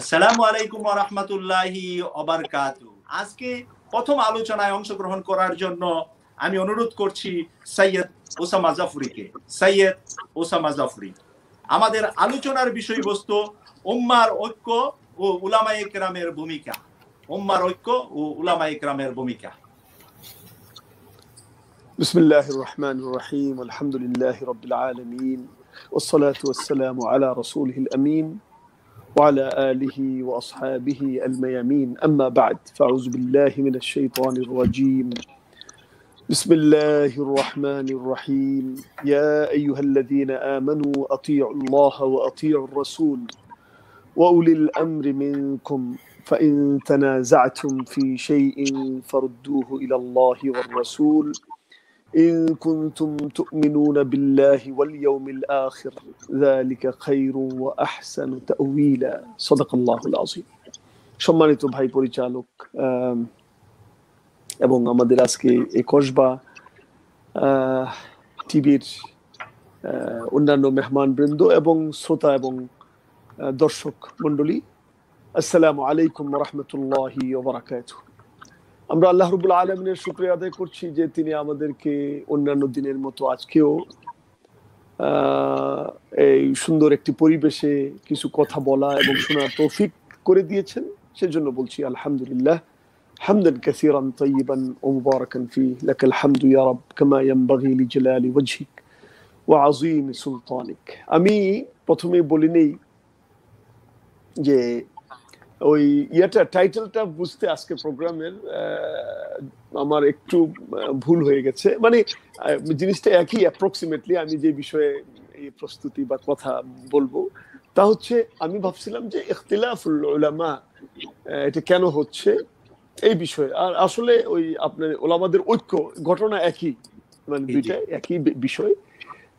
আসসালামু আলাইকুম রহমতুল্লাহি অবরকাতু আজকে প্রথম আলোচনায় অংশগ্রহণ করার জন্য আমি অনুরোধ করছি সৈয়দ ওসামা জাফরিকে সৈয়দ ওসামা জাফরি আমাদের আলোচনার বিষয়বস্তু উম্মার ঐক্য ও উলামা একরামের ভূমিকা উম্মার ঐক্য ও উলামা একরামের ভূমিকা بسم الله الرحمن الرحيم الحمد لله رب العالمين والصلاة والسلام على رسوله الأمين وعلى آله وأصحابه الميامين أما بعد فأعوذ بالله من الشيطان الرجيم بسم الله الرحمن الرحيم يا أيها الذين آمنوا أطيعوا الله وأطيعوا الرسول وأولي الأمر منكم فإن تنازعتم في شيء فردوه إلى الله والرسول إن كنتم تؤمنون بالله واليوم الآخر ذلك خير وأحسن تأويلا صدق الله العظيم সম্মানিত ভাই পরিচালক এবং আমাদের আজকে এই কসবা টিভির অন্যান্য মেহমান বৃন্দ এবং শ্রোতা এবং দর্শক মন্ডলী আসসালামু আলাইকুম রহমতুল্লাহ ওবরাকাতুহ আমরা আল্লাহ রুবুল আলমিনের শুক্রিয়া আদায় করছি যে তিনি আমাদেরকে অন্যান্য দিনের মতো আজকেও এই সুন্দর একটি পরিবেশে কিছু কথা বলা এবং শোনার তৌফিক করে দিয়েছেন সেজন্য বলছি আলহামদুলিল্লাহ حمدا كثيرا طيبا ومباركا فيه لك الحمد يا رب كما ينبغي لجلال وجهك وعظيم سلطانك আমি প্রথমে বলিনি যে ওই ইয়েটা টাইটেলটা বুঝতে আজকে প্রোগ্রামের আমার একটু ভুল হয়ে গেছে মানে জিনিসটা একই অ্যাপ্রক্সিমেটলি আমি যে বিষয়ে এই প্রস্তুতি বা কথা বলবো তা হচ্ছে আমি ভাবছিলাম যে ইখতিলাফুল ওলামা এটা কেন হচ্ছে এই বিষয়ে আর আসলে ওই আপনার ওলামাদের ঐক্য ঘটনা একই মানে দুইটা একই বিষয়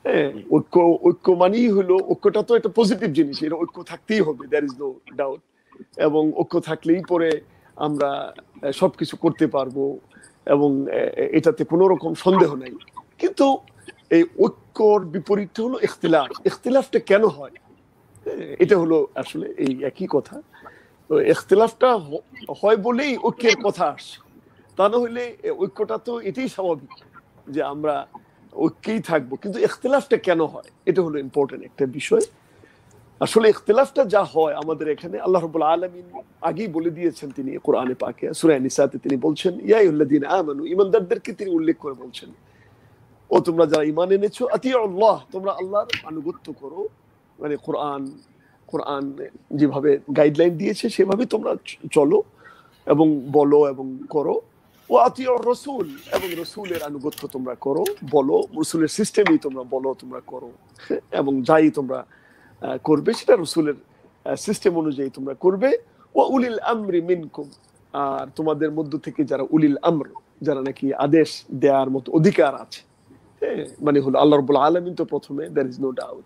হ্যাঁ ঐক্য ঐক্য মানেই হলো ঐক্যটা তো একটা পজিটিভ জিনিস এটা ঐক্য থাকতেই হবে দ্যার ইজ নো ডাউট এবং ঐক্য থাকলেই পরে আমরা সবকিছু করতে পারবো এবং এটাতে কোনো রকম সন্দেহ নাই কিন্তু এই ঐক্যর বিপরীতটা হলো ইখতিলাফ ইখতিলাফটা কেন হয় এটা হলো আসলে এই একই কথা তো ইখতিলাফটা হয় বলেই ঐক্যের কথা আসে তা না হইলে ঐক্যটা তো এটাই স্বাভাবিক যে আমরা ঐক্যেই থাকবো কিন্তু ইখতিলাফটা কেন হয় এটা হলো ইম্পর্টেন্ট একটা বিষয় আসলে ইখতলাফটা যা হয় আমাদের এখানে আল্লাহ রবুল আলমিন আগেই বলে দিয়েছেন তিনি কোরআনে পাকে সুরায়নিসাতে তিনি বলছেন উল্লাদিন আমানু ইমানদারদেরকে তিনি উল্লেখ করে বলছেন ও তোমরা যারা ইমান এনেছো আতি আল্লাহ তোমরা আল্লাহর আনুগত্য করো মানে কোরআন কোরআন যেভাবে গাইডলাইন দিয়েছে সেভাবে তোমরা চলো এবং বলো এবং করো ও আতিয় রসুল এবং রসুলের আনুগত্য তোমরা করো বলো রসুলের সিস্টেমেই তোমরা বলো তোমরা করো হ্যাঁ, এবং যাই তোমরা করবে সেটা রসুলের সিস্টেম অনুযায়ী তোমরা করবে ও উলিল আমরি মিনকুম আর তোমাদের মধ্য থেকে যারা উলিল আমর যারা নাকি আদেশ দেওয়ার মতো অধিকার আছে হ্যাঁ, মানে হলো আল্লাহ রবুল আলমিন তো প্রথমে দ্যার ইজ নো ডাউট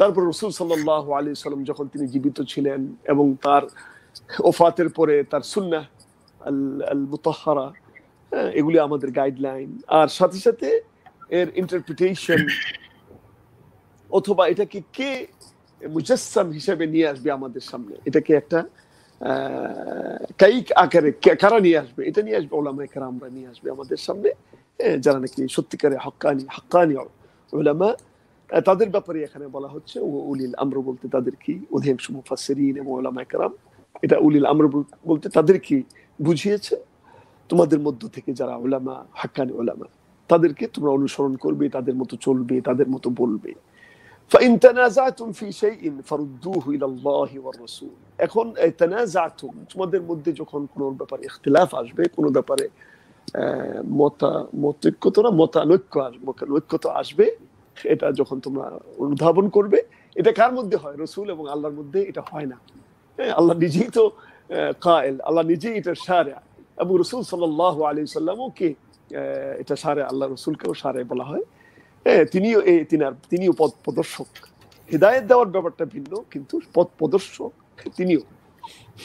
তারপর রসুল সাল্লাহ আলী সাল্লাম যখন তিনি জীবিত ছিলেন এবং তার ওফাতের পরে তার সুন্না আল মুতাহারা হ্যাঁ, এগুলি আমাদের গাইডলাইন আর সাথে সাথে এর ইন্টারপ্রিটেশন অথবা এটাকে কে মুজাসসাম হিসেবে নিয়ে আসবে আমাদের সামনে এটাকে একটা কায়িক আকারে কারা নিয়ে আসবে এটা নিয়ে আসবে আমরা নিয়ে আসবে আমাদের সামনে যারা নাকি সত্যিকারে হকানি ওলামা তাদের ব্যাপারে এখানে বলা হচ্ছে উলিল আমর বলতে তাদের কি অধিকাংশ মুফাসেরিন এবং ওলামায় এটা উলিল আমর বলতে তাদের কি বুঝিয়েছে তোমাদের মধ্য থেকে যারা ওলামা হাক্কানি ওলামা তাদেরকে তোমরা অনুসরণ করবে তাদের মতো চলবে তাদের মতো বলবে فإن تنازعتم في شيء فردوه إلى الله والرسول এখন তানাজাতুম তোমাদের মধ্যে যখন কোনো ব্যাপারে ইখতিলাফ আসবে কোনো ব্যাপারে মতা মতৈক্যতা না মতানৈক্য ঐক্যতা আসবে এটা যখন তোমরা অনুধাবন করবে এটা কার মধ্যে হয় রসুল এবং আল্লাহর মধ্যে এটা হয় না হ্যাঁ, আল্লাহ নিজেই তো কায়েল আল্লাহ নিজেই এটা সারে এবং রসুল সাল্লাহ আলী সাল্লামও কে এটা সারে আল্লাহ রসুলকেও সারে বলা হয় হ্যাঁ, তিনিও তিনার তিনিও পথ প্রদর্শক হৃদায়ত দেওয়ার ব্যাপারটা ভিন্ন কিন্তু পথ প্রদর্শক তিনিও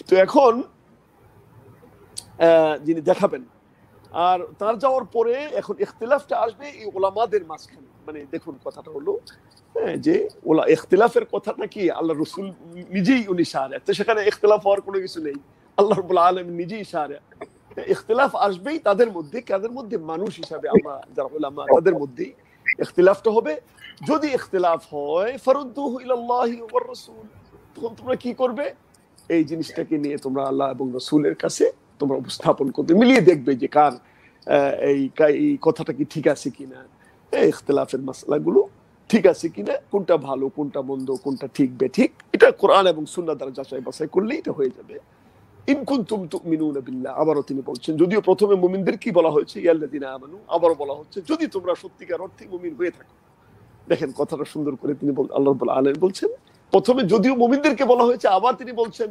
তো এখন যিনি দেখাবেন আর তার যাওয়ার পরে এখন ইখতিলাফটা আসবে এই ওলামাদের মাঝখানে মানে দেখুন কথাটা হলো হ্যাঁ, যে ওলা ইখতিলাফের কথাটা কি আল্লাহ রসুল নিজেই উনি সারে তো সেখানে ইখতিলাফ হওয়ার কোনো কিছু নেই আল্লাহ রবুল্লা আলম নিজেই সারে হ্যাঁ, ইখতিলাফ আসবেই তাদের মধ্যে কাদের মধ্যে মানুষ হিসাবে আমরা যারা ওলামা তাদের মধ্যেই ইখতিলাফটা হবে যদি ইখতলাফ হয় ফরুদ্দুহ ইলাল্লাহি ওয়ার রাসূল তখন তোমরা কি করবে এই জিনিসটাকে নিয়ে তোমরা আল্লাহ এবং রসুলের কাছে তোমরা উপস্থাপন করতে মিলিয়ে দেখবে যে কার এই কথাটা কি ঠিক আছে কিনা এই ইখতলাফের মশলাগুলো ঠিক আছে কিনা কোনটা ভালো কোনটা মন্দ কোনটা ঠিক বেঠিক এটা কোরআন এবং সুন্না দ্বারা যাচাই বাছাই করলেই এটা হয়ে যাবে ইনকুন্তুম বিল্লাহ আবারও তিনি বলছেন যদিও প্রথমে বলা হয়েছে আমানু আবারও বলা হচ্ছে যদি তোমরা সত্যিকার অর্থে মুমিন হয়ে থাকো দেখেন কথাটা সুন্দর করে তিনি আল্লাহ বলছেন প্রথমে যদিও মুমিনদেরকে বলা হয়েছে আবার তিনি বলছেন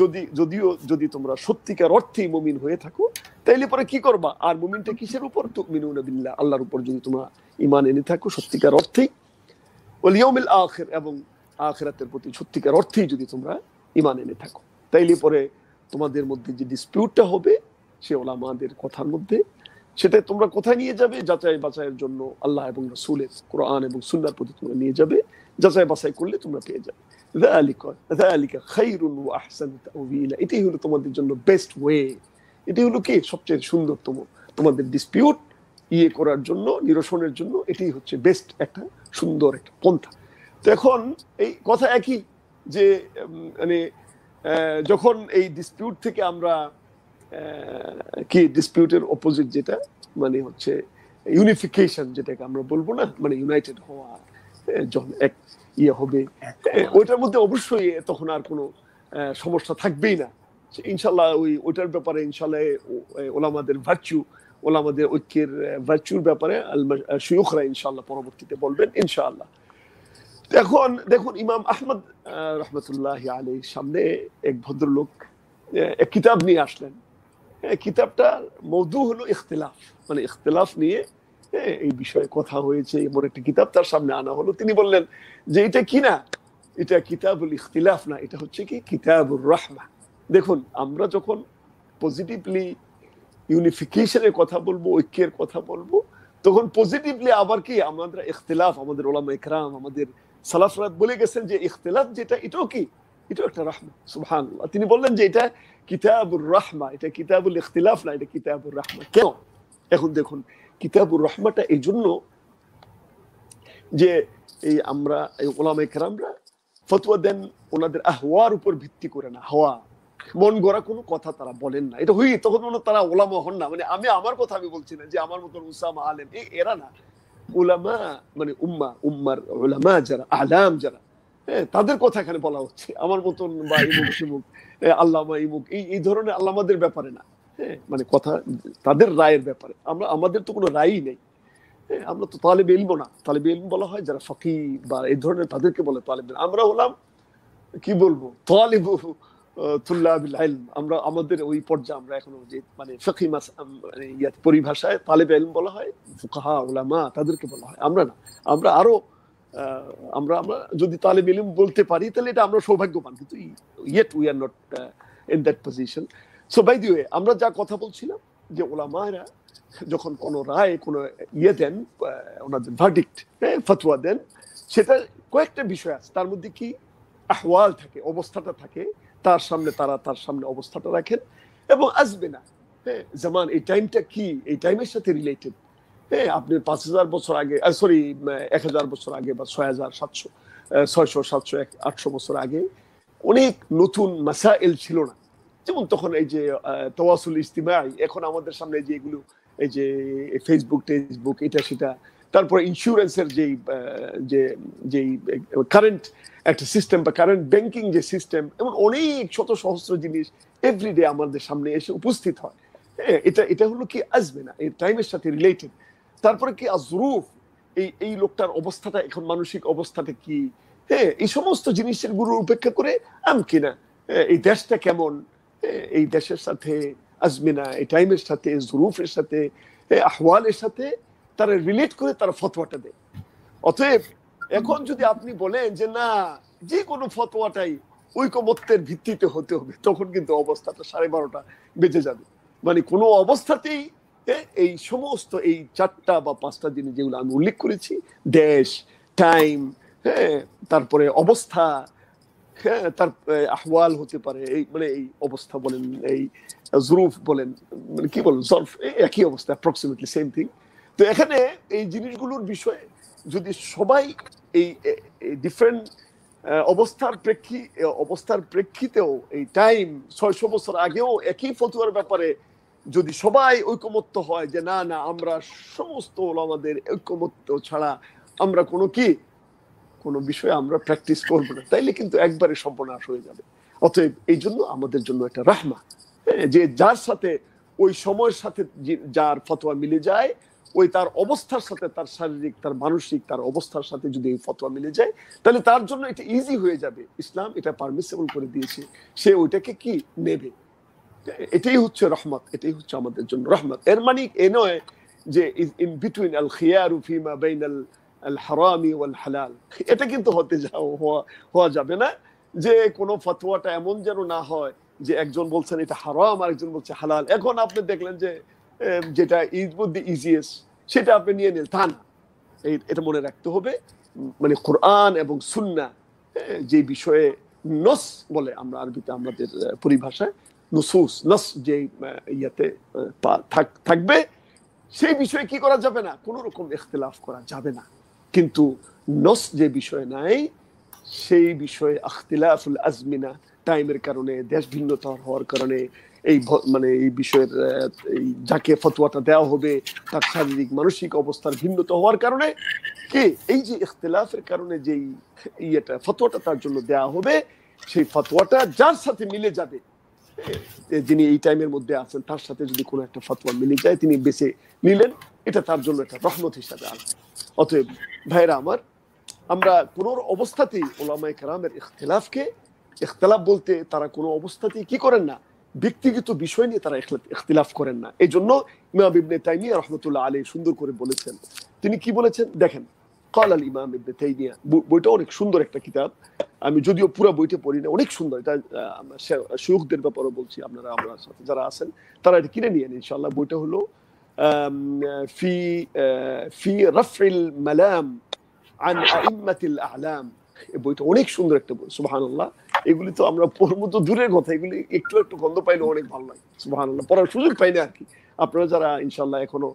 যদি যদিও যদি তোমরা সত্যিকার অর্থেই মুমিন হয়ে থাকো তাইলে পরে কি করবা আর মুমিনটা কিসের উপর তুমিনুনা বিল্লাহ আল্লাহর উপর যদি তোমরা ইমান এনে থাকো সত্যিকার অর্থেই ওলিয়মিল আখের এবং আখেরাতের প্রতি সত্যিকার অর্থেই যদি তোমরা ইমান এনে থাকো তাইলে পরে তোমাদের মধ্যে যে ডিসপিউটটা হবে সে ওলামাদের কথার মধ্যে সেটা তোমরা কোথায় নিয়ে যাবে যাচাই বাছাইয়ের জন্য আল্লাহ এবং রসুলের কোরআন এবং সুন্দর প্রতি তোমরা নিয়ে যাবে যাচাই বাছাই করলে তোমরা পেয়ে যাবে এটাই হলো তোমাদের জন্য বেস্ট ওয়ে এটি হলো কি সবচেয়ে সুন্দরতম তোমাদের ডিসপিউট ইয়ে করার জন্য নিরসনের জন্য এটাই হচ্ছে বেস্ট একটা সুন্দর একটা পন্থা তো এখন এই কথা একই যে মানে যখন এই ডিসপিউট থেকে আমরা কি ডিসপিউটের অপোজিট যেটা মানে হচ্ছে ইউনিফিকেশন যেটাকে আমরা বলবো না মানে ইউনাইটেড হওয়া যখন এক ইয়ে হবে ওইটার মধ্যে অবশ্যই তখন আর কোনো সমস্যা থাকবেই না ইনশাল্লাহ ওই ওইটার ব্যাপারে ইনশাল্লাহ ওলামাদের ভার্চু ওলামাদের ঐক্যের ভার্চুর ব্যাপারে আল শুয়ুখরা ইনশাল্লাহ পরবর্তীতে বলবেন ইনশাআল্লাহ এখন দেখুন ইমাম আহমদ রহমতুল্লাহ আলী সামনে এক ভদ্রলোক কিতাব নিয়ে আসলেন কিতাবটা মধু হলো ইখতলাফ মানে ইখতলাফ নিয়ে এই বিষয়ে কথা হয়েছে এমন একটি কিতাব তার সামনে আনা হলো তিনি বললেন যে এটা কি না এটা কিতাবুল ইখতিলাফ না এটা হচ্ছে কি কিতাবুর রহমা দেখুন আমরা যখন পজিটিভলি ইউনিফিকেশনের কথা বলবো ঐক্যের কথা বলবো তখন পজিটিভলি আবার কি আমাদের ইখতিলাফ আমাদের ওলামা ইকরাম আমাদের সালাসরাত বলে গেছেন যে ইখতলাফ যেটা এটাও কি এটাও একটা রাহমা সুহান তিনি বললেন যে এটা কিতাবুর রাহমা এটা কিতাবুল ইখতলাফ না এটা কিতাবুর রাহমা কেন এখন দেখুন কিতাবুর রহমাটা এই জন্য যে এই আমরা এই ওলামে কেরামরা ফতুয়া দেন ওনাদের আহওয়ার উপর ভিত্তি করে না হওয়া মন গড়া কোনো কথা তারা বলেন না এটা হই তখন তারা ওলামা হন না মানে আমি আমার কথা আমি বলছি না যে আমার মতন উসাম আলেম এরা না উলামা মানে উম্মা উম্মার উলামা যারা আলাম যারা হ্যাঁ, তাদের কথা এখানে বলা হচ্ছে আমার মতন বা ইমুক সিমুক আল্লামা ইমুক এই এই ধরনের আল্লামাদের ব্যাপারে না হ্যাঁ মানে কথা তাদের রায়ের ব্যাপারে আমরা আমাদের তো কোনো রায়ই নেই হ্যাঁ, আমরা তো তালেব বেলবো না তালেব বেলম বলা হয় যারা ফকি বা এই ধরনের তাদেরকে বলে তালেব আমরা হলাম কি বলবো তালেব তুল্লাবিল আলম আমরা আমাদের ওই পর্যায়ে আমরা এখন যে মানে ফকি মাস মানে ইয়াত পরিভাষায় তালেব এলম বলা হয় ফুকাহা ওলামা তাদেরকে বলা হয় আমরা না আমরা আরো আমরা আমরা যদি তালেব এলম বলতে পারি তাহলে এটা আমরা সৌভাগ্যবান কিন্তু yet we are not in that position so by the way আমরা যা কথা বলছিলাম যে ওলামারা যখন কোনো রায় কোনো ইয়ে দেন ওনাদের ভার্ডিক্ট হ্যাঁ, ফতুয়া দেন সেটা কয়েকটা বিষয় আছে তার মধ্যে কি আহওয়াল থাকে অবস্থাটা থাকে তার সামনে তারা তার সামনে অবস্থাটা রাখেন এবং আসবে না হ্যাঁ এই টাইমটা কি এই টাইমের সাথে রিলেটেড হ্যাঁ আপনি পাঁচ হাজার বছর আগে সরি এক হাজার বছর আগে বা ছয় হাজার সাতশো ছয়শো সাতশো এক আটশো বছর আগে অনেক নতুন মাসাইল ছিল না যেমন তখন এই যে তোয়াসুল ইস্তিমাই এখন আমাদের সামনে যে এগুলো এই যে ফেসবুক টেসবুক এটা সেটা তারপরে ইন্স্যুরেন্সের যেই যে যেই কারেন্ট একটা সিস্টেম বা কারেন্ট ব্যাংকিং যে সিস্টেম এমন অনেক শত সহস্র জিনিস এভরিডে আমাদের সামনে এসে উপস্থিত হয় হ্যাঁ, এটা এটা হলো কি আসবে না এই টাইমের সাথে রিলেটেড তারপরে কি আজরুফ এই এই লোকটার অবস্থাটা এখন মানসিক অবস্থাটা কি হ্যাঁ এই সমস্ত জিনিসের গুরু উপেক্ষা করে আম কিনা হ্যাঁ, এই দেশটা কেমন হ্যাঁ, এই দেশের সাথে আজমিনা এই টাইমের সাথে জরুফের সাথে আহওয়ালের সাথে তারা রিলেট করে তারা ফতোয়াটা দেয় অতএব এখন যদি আপনি বলেন যে না যে কোনো ফতোয়াটাই ঐকমত্যের ভিত্তিতে হতে হবে তখন কিন্তু অবস্থাটা সাড়ে বারোটা বেঁচে যাবে মানে কোনো অবস্থাতেই এই সমস্ত এই চারটা বা পাঁচটা জিনিস যেগুলো আমি উল্লেখ করেছি দেশ টাইম হ্যাঁ তারপরে অবস্থা হ্যাঁ তার আহওয়াল হতে পারে এই মানে এই অবস্থা বলেন এই জরুফ বলেন মানে কি বলেন জরফ একই অবস্থা অ্যাপ্রক্সিমেটলি সেম থিং তো এখানে এই জিনিসগুলোর বিষয়ে যদি সবাই এই ডিফারেন্ট অবস্থার প্রেক্ষি অবস্থার প্রেক্ষিতেও এই টাইম ছয়শ বছর আগেও একই ফতুয়ার ব্যাপারে যদি সবাই ঐকমত্য হয় যে না না আমরা সমস্ত আমাদের ঐকমত্য ছাড়া আমরা কোনো কি কোনো বিষয়ে আমরা প্র্যাকটিস করব না তাইলে কিন্তু একবারে সর্বনাশ হয়ে যাবে অতএব এই জন্য আমাদের জন্য একটা রাহমা হ্যাঁ, যে যার সাথে ওই সময়ের সাথে যার ফতোয়া মিলে যায় ওই তার অবস্থার সাথে তার শারীরিক তার মানসিক তার অবস্থার সাথে যদি এই ফতোয়া মিলে যায় তাহলে তার জন্য এটা ইজি হয়ে যাবে ইসলাম এটা পারমিসেবল করে দিয়েছে সে ওইটাকে কি নেবে এটাই হচ্ছে রহমত এটাই হচ্ছে আমাদের জন্য রহমত এর মানে এ নয় যে ইন বিটুইন আল খিয়ার ফিমা বেইন আল আল হারামি ওয়াল হালাল এটা কিন্তু হতে যাও হওয়া হওয়া যাবে না যে কোনো ফতোয়াটা এমন যেন না হয় যে একজন বলছেন এটা হারাম আর একজন বলছে হালাল এখন আপনি দেখলেন যে যেটা ইজ উড দি ইজিয়েস্ট সেটা আপনি নিয়ে নেন তা না এটা মনে রাখতে হবে মানে কোরআন এবং সুন্না যে বিষয়ে নস বলে আমরা আরবিতে আমাদের পরিভাষায় নসুস নস যে ইয়াতে থাকবে সেই বিষয়ে কি করা যাবে না কোনো রকম এখতলাফ করা যাবে না কিন্তু নস যে বিষয়ে নাই সেই বিষয়ে আখতিলাফুল আজমিনা টাইমের কারণে দেশ ভিন্নতর হওয়ার কারণে এই মানে এই বিষয়ের যাকে ফতোয়াটা দেওয়া হবে তার শারীরিক মানসিক অবস্থার ভিন্নতা হওয়ার কারণে কে এই যে ইখতলাফের কারণে যেই ইয়েটা ফতোয়াটা তার জন্য দেওয়া হবে সেই ফতোয়াটা যার সাথে মিলে যাবে যিনি এই টাইমের মধ্যে আছেন তার সাথে যদি কোনো একটা ফতোয়া মিলে যায় তিনি বেছে নিলেন এটা তার জন্য একটা রহমত হিসাবে আসবে অতএব ভাইরা আমার আমরা কোনো অবস্থাতেই ওলামায় কারামের ইখতলাফকে ইখতলাফ বলতে তারা কোনো অবস্থাতেই কি করেন না ব্যক্তিগত বিষয় নিয়ে তারা ইখতিলাফ করেন না এই জন্য ইমাম ইবনে তাইমিয়া রহমতুল্লাহ আলী সুন্দর করে বলেছেন তিনি কি বলেছেন দেখেন কল আল ইমাম ইবনে তাইমিয়া বইটা অনেক সুন্দর একটা কিতাব আমি যদিও পুরো বইটা পড়ি না অনেক সুন্দর এটা সুযোগদের ব্যাপারও বলছি আপনারা আমার সাথে যারা আছেন তারা এটা কিনে নিয়ে ইনশাল্লাহ বইটা হলো ফি ফি রফিল মালাম আন আলাম বইটা অনেক সুন্দর একটা বই সুবহানাল্লাহ এগুলি তো আমরা পড়বো তো দূরের কথা এগুলি একটু একটু গন্ধ পাইলে অনেক ভালো লাগে সুবাহ পড়ার সুযোগ পাইনি আর কি আপনারা যারা ইনশাল্লাহ এখনো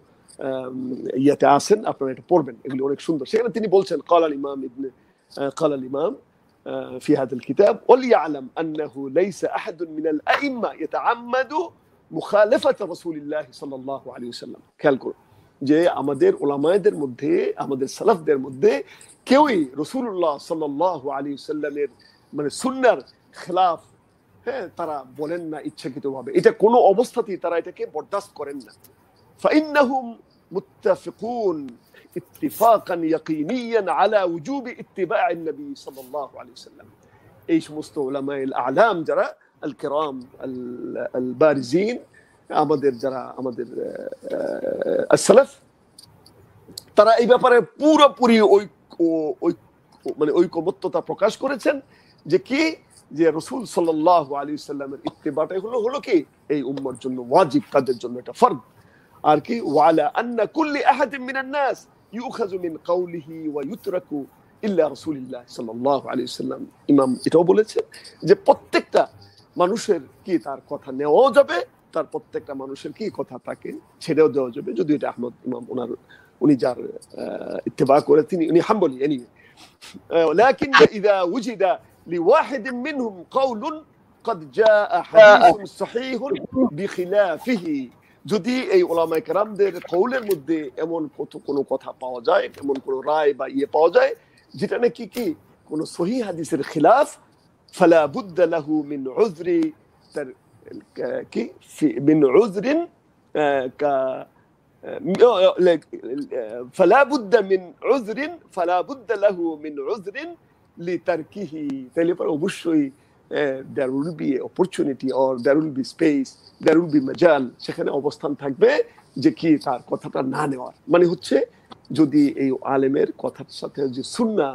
ইয়াতে আছেন আপনারা এটা পড়বেন এগুলি অনেক সুন্দর সেখানে তিনি বলছেন কলাল ইমাম ইবনে কলাল ইমাম في هذا الكتاب وليعلم أنه ليس أحد من الأئمة يتعمد খেয়াল করুন যে আমাদের ওলামায়দের মধ্যে আমাদের সালাফদের মধ্যে কেউই রসুল্লাহ সাল্লাহ আলী সাল্লামের মানে সুন্নার خلاف হ্যাঁ তারা বলেন না ইচ্ছাকৃতভাবে এটা কোনো অবস্থাতেই তারা এটাকে বরদাস্ত করেন না فإنهم متفقون اتفاقا يقينيا على وجوب اتباع النبي صلى الله عليه وسلم ايش مستوى علماء الاعلام جرى الكرام البارزين আমাদের যারা আমাদের السلف ترى এই ব্যাপারে পুরোপুরি ঐক মানে ঐকমত্যতা প্রকাশ করেছেন যে কি যে রসুল সাল আলী সাল্লামের ইত্তেবাটাই হলো হলো কি এই উম্মর জন্য ওয়াজিব কাদের জন্য এটা ফর্ম আর কি ওয়ালা আন্না কুল্লি আহাদিম ইউখাযু মিন কাউলিহি ওয়া ইউতরাকু ইল্লা সাল্লাল্লাহু আলাইহি সাল্লাম ইমাম এটাও বলেছে যে প্রত্যেকটা মানুষের কি তার কথা নেওয়াও যাবে তার প্রত্যেকটা মানুষের কি কথা তাকে ছেড়েও দেওয়া যাবে যদি এটা আহমদ ইমাম ওনার উনি যার ইত্তেবা করে তিনি উনি হাম্বলি এনিওয়ে لكن إذا وجد لواحد منهم قول قد جاء حديث صحيح بخلافه যদি এই ওলামা কেরামদের কৌলের মধ্যে এমন কোনো কথা পাওয়া যায় এমন কোনো রায় বা ইয়ে পাওয়া যায় যেটা নাকি কি কোনো সহি হাদিসের খিলাফ ফালা বুদ্দ লাহু মিন উজরি তার কি মিন উজরিন কা فلا بد من عذر فلا بد له من عذر لتركه তাহলে পর অবশ্যই there will be opportunity or there will be space there will be majal সেখানে অবস্থান থাকবে যে কি তার কথাটা না নেওয়ার মানে হচ্ছে যদি এই আলেমের কথার সাথে যে সুন্না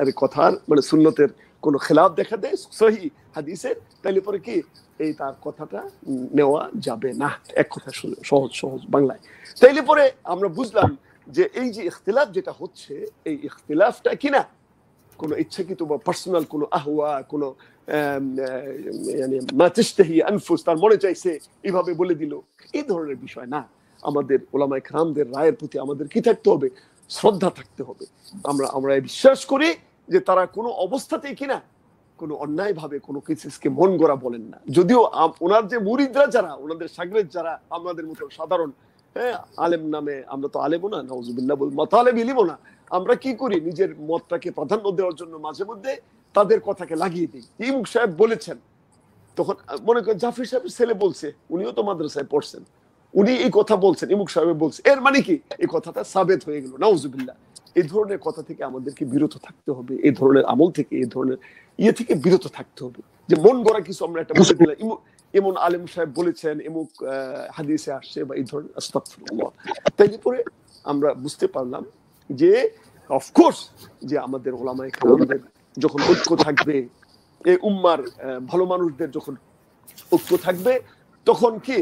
আর কথার মানে সুন্নতের কোনো খেলাফ দেখা দেয় সহি হাদিসের তাহলে পরে কি এই তার কথাটা নেওয়া যাবে না এক কথা সহজ সহজ বাংলায় তাইলে পরে আমরা বুঝলাম যে এই যে ইখতিলাফ যেটা হচ্ছে এই ইখতিলাফটা কিনা কোনো ইচ্ছাকৃত বা পার্সোনাল কোনো আহওয়া কোনো মানে মাতিস্তাহি আনফুস তার মনে চাইছে এভাবে বলে দিল এই ধরনের বিষয় না আমাদের ওলামায় খামদের রায়ের প্রতি আমাদের কি থাকতে হবে শ্রদ্ধা থাকতে হবে আমরা আমরা বিশ্বাস করি যে তারা কোনো অবস্থাতেই কিনা কোনো অন্যায় ভাবে কোনো কেসেসকে মন গড়া বলেন না যদিও ওনার যে মুরিদরা যারা ওনাদের সাগরের যারা আমাদের মতো সাধারণ হ্যাঁ আলেম নামে আমরা তো আলেমও না নজুবিল্লা বল মত মতালেম ইলিমও না আমরা কি করি নিজের মতটাকে প্রাধান্য দেওয়ার জন্য মাঝে মধ্যে তাদের কথাকে লাগিয়ে দিই ইমুক সাহেব বলেছেন তখন মনে করেন জাফির সাহেব ছেলে বলছে উনিও তো মাদ্রাসায় পড়ছেন উনি এই কথা বলছেন ইমুক সাহেব বলছে এর মানে কি এই কথাটা সাবেত হয়ে গেল নাউজুবিল্লা এই ধরনের কথা থেকে আমাদেরকে বিরত থাকতে হবে এই ধরনের আমল থেকে এই ধরনের ইয়ে থেকে বিরত থাকতে হবে যে মন গড়া কিছু আমরা একটা বলে দিলাম এমন আলেম সাহেব বলেছেন এমুক হাদিসে আসছে বা এই ধরনের তাই পরে আমরা বুঝতে পারলাম যে অফকোর্স যে আমাদের ওলামাই খেলোয়াড়দের যখন ঐক্য থাকবে এ উম্মার ভালো মানুষদের যখন ঐক্য থাকবে তখন কি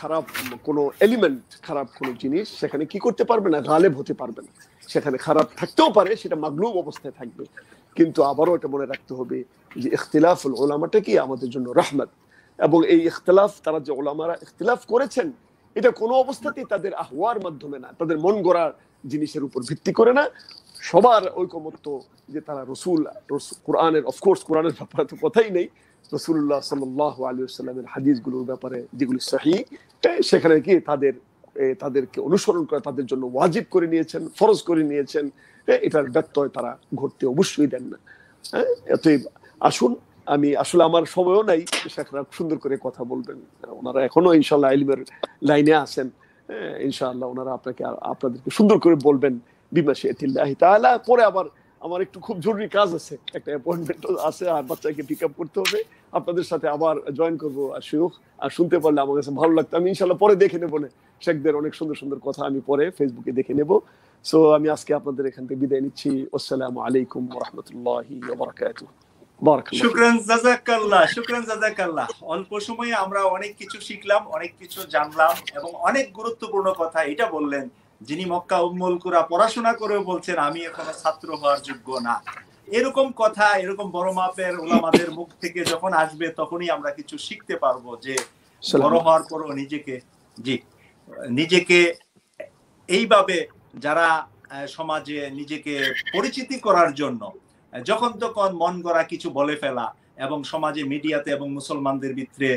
খারাপ কোনো এলিমেন্ট খারাপ কোনো জিনিস সেখানে কি করতে পারবে না গালেব হতে পারবে না সেখানে খারাপ থাকতেও পারে সেটা মাগলুম অবস্থায় থাকবে কিন্তু আবারও এটা মনে রাখতে হবে যে ইখতিলাফুল ওলামাটা কি আমাদের জন্য রহমত এবং এই ইখতলাফ তারা যে ওলামারা ইখতলাফ করেছেন এটা কোনো অবস্থাতেই তাদের আহওয়ার মাধ্যমে না তাদের মন গড়ার জিনিসের উপর ভিত্তি করে না সবার ঐকমত্য যে তারা রসুল কোরআনের অফকোর্স কোরআনের ব্যাপারে তো কথাই নেই রসুল্লাহ সাল্লাহ হাদিস গুলোর ব্যাপারে যেগুলি সাহি সেখানে কি তাদের তাদেরকে অনুসরণ করে তাদের জন্য ওয়াজিব করে নিয়েছেন ফরজ করে নিয়েছেন এটার ব্যত্যয় তারা ঘটতে অবশ্যই দেন না অতএব আসুন আমি আসলে আমার সময়ও নাই শেখরা সুন্দর করে কথা বলবেন ওনারা এখনো ইনশাল্লাহ আলিমের লাইনে আছেন ইনশাআল্লাহ ওনারা আপনাকে আপনাদেরকে সুন্দর করে বলবেন বিমাশে এতিল্লাহি তাহলে পরে আবার আমার একটু খুব জরুরি কাজ আছে একটা অ্যাপয়েন্টমেন্ট আছে আর বাচ্চাকে পিক আপ করতে হবে আপনাদের সাথে আবার জয়েন করবো আর শিউখ আর শুনতে পারলে আমার কাছে ভালো লাগতো আমি ইনশাল্লাহ পরে দেখে নেবো শেখদের অনেক সুন্দর সুন্দর কথা আমি পরে ফেসবুকে দেখে নেব সো আমি আজকে আপনাদের এখান থেকে বিদায় নিচ্ছি আসসালাম আলাইকুম রহমতুল্লাহ অল্প সময়ে আমরা অনেক কিছু শিখলাম অনেক কিছু জানলাম এবং অনেক গুরুত্বপূর্ণ কথা এটা বললেন যিনি মক্কা উম্মুল কুরা পড়াশোনা করে বলছেন আমি এখনো ছাত্র হওয়ার যোগ্য না এরকম কথা এরকম বড় মাপের ওলামাদের মুখ থেকে যখন আসবে তখনই আমরা কিছু শিখতে পারবো যে বড় হওয়ার পর নিজেকে জি নিজেকে এইভাবে যারা সমাজে নিজেকে পরিচিতি করার জন্য যখন তখন মন গড়া কিছু বলে ফেলা এবং সমাজে মিডিয়াতে এবং মুসলমানদের ভিতরে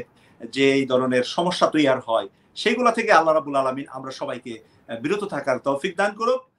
যে এই ধরনের সমস্যা তৈরি হয় সেগুলো থেকে আল্লাহ রাবুল আলমিন আমরা সবাইকে বিরত থাকার তৌফিক দান করুক